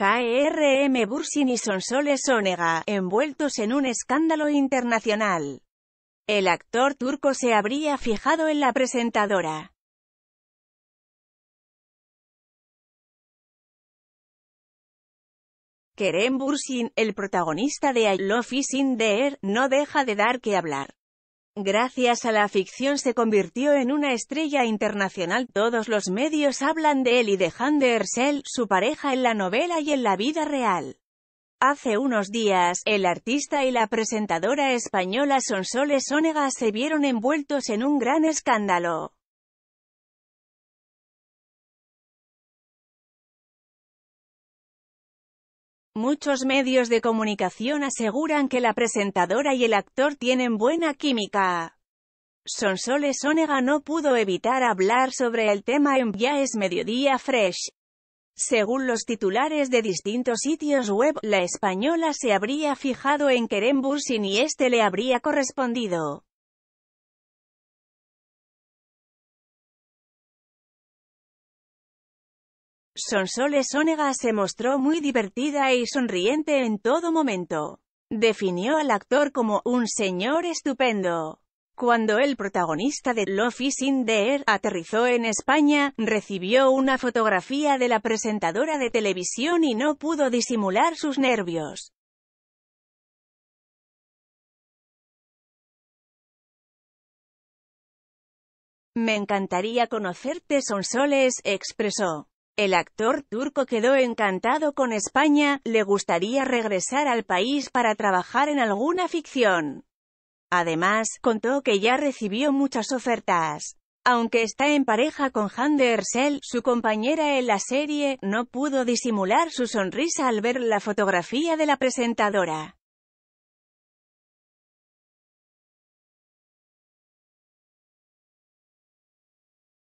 KRM Bursin y Sonsoles Onega, envueltos en un escándalo internacional. El actor turco se habría fijado en la presentadora. Kerem Bursin, el protagonista de I Love Is In no deja de dar que hablar. Gracias a la ficción se convirtió en una estrella internacional, todos los medios hablan de él y de Ersel, su pareja en la novela y en la vida real. Hace unos días, el artista y la presentadora española Sonsoles Onega se vieron envueltos en un gran escándalo. Muchos medios de comunicación aseguran que la presentadora y el actor tienen buena química. Sonsoles Onega no pudo evitar hablar sobre el tema en Viajes Mediodía Fresh. Según los titulares de distintos sitios web, la española se habría fijado en Bürsin y este le habría correspondido. Sonsoles Onega se mostró muy divertida y sonriente en todo momento. Definió al actor como un señor estupendo. Cuando el protagonista de Love is in the Air aterrizó en España, recibió una fotografía de la presentadora de televisión y no pudo disimular sus nervios. Me encantaría conocerte Sonsoles, expresó. El actor turco quedó encantado con España, le gustaría regresar al país para trabajar en alguna ficción. Además, contó que ya recibió muchas ofertas. Aunque está en pareja con de Ersel, su compañera en la serie, no pudo disimular su sonrisa al ver la fotografía de la presentadora.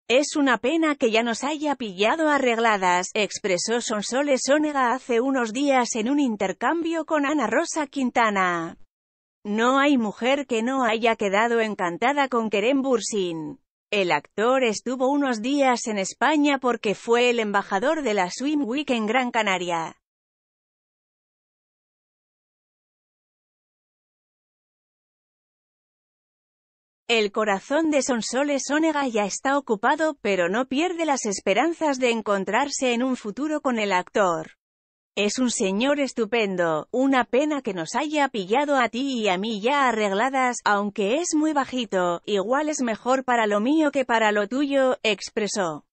Es una pena que ya nos haya pillado arregladas, expresó Sonsoles Onega hace unos días en un intercambio con Ana Rosa Quintana. No hay mujer que no haya quedado encantada con Kerem Bursin. El actor estuvo unos días en España porque fue el embajador de la Swim Week en Gran Canaria. El corazón de Sonsoles Onega ya está ocupado, pero no pierde las esperanzas de encontrarse en un futuro con el actor. Es un señor estupendo, una pena que nos haya pillado a ti y a mí ya arregladas, aunque es muy bajito, igual es mejor para lo mío que para lo tuyo, expresó.